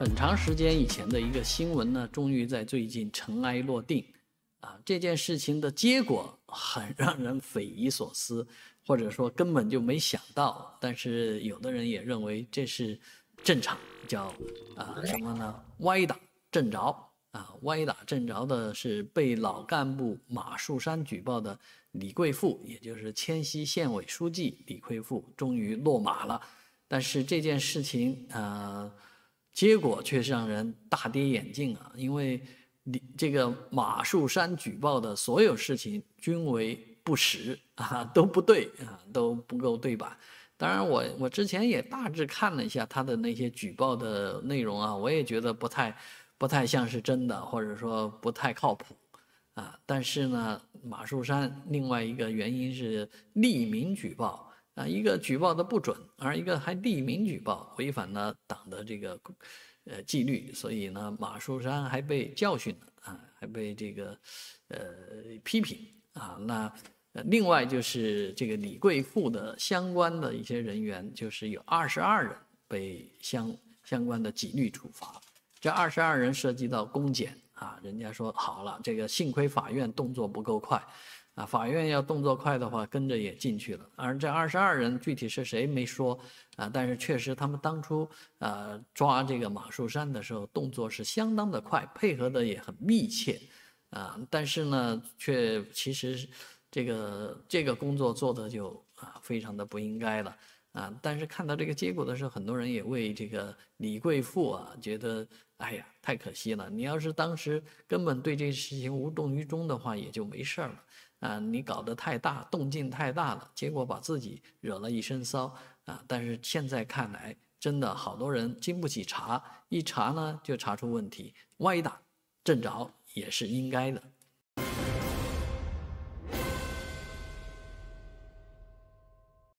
很长时间以前的一个新闻呢，终于在最近尘埃落定，啊，这件事情的结果很让人匪夷所思，或者说根本就没想到。但是有的人也认为这是正常，叫啊什么呢？歪打正着啊，歪打正着的是被老干部马树山举报的李贵富，也就是迁西县委书记李贵富，终于落马了。但是这件事情，呃。结果却让人大跌眼镜啊！因为你这个马树山举报的所有事情均为不实啊，都不对啊，都不够对吧？当然，我我之前也大致看了一下他的那些举报的内容啊，我也觉得不太不太像是真的，或者说不太靠谱啊。但是呢，马树山另外一个原因是匿名举报。啊，一个举报的不准，而一个还匿名举报，违反了党的这个呃纪律，所以呢，马树山还被教训了啊，还被这个呃批评啊。那另外就是这个李贵富的相关的一些人员，就是有二十二人被相相关的纪律处罚，这二十二人涉及到公检。啊，人家说好了，这个幸亏法院动作不够快，啊，法院要动作快的话，跟着也进去了。而这二十二人具体是谁没说，啊，但是确实他们当初呃抓这个马树山的时候，动作是相当的快，配合的也很密切，啊，但是呢，却其实这个这个工作做的就啊非常的不应该了，啊，但是看到这个结果的时候，很多人也为这个李贵富啊觉得。哎呀，太可惜了！你要是当时根本对这事情无动于衷的话，也就没事了。啊，你搞得太大，动静太大了，结果把自己惹了一身骚啊！但是现在看来，真的好多人经不起查，一查呢就查出问题，歪打正着也是应该的。